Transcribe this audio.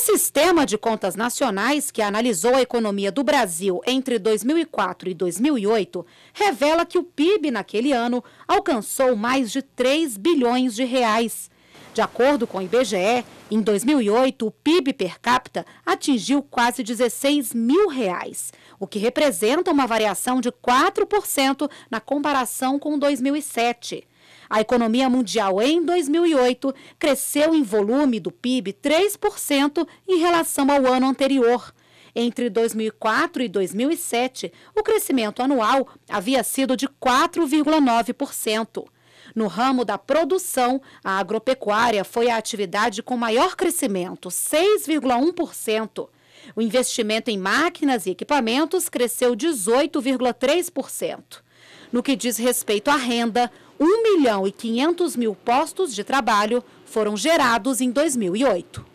sistema de contas nacionais, que analisou a economia do Brasil entre 2004 e 2008, revela que o PIB naquele ano alcançou mais de 3 bilhões de reais. De acordo com o IBGE, em 2008 o PIB per capita atingiu quase 16 mil reais, o que representa uma variação de 4% na comparação com 2007. A economia mundial em 2008 cresceu em volume do PIB 3% em relação ao ano anterior. Entre 2004 e 2007, o crescimento anual havia sido de 4,9%. No ramo da produção, a agropecuária foi a atividade com maior crescimento, 6,1%. O investimento em máquinas e equipamentos cresceu 18,3%. No que diz respeito à renda, 1 milhão e 500 mil postos de trabalho foram gerados em 2008.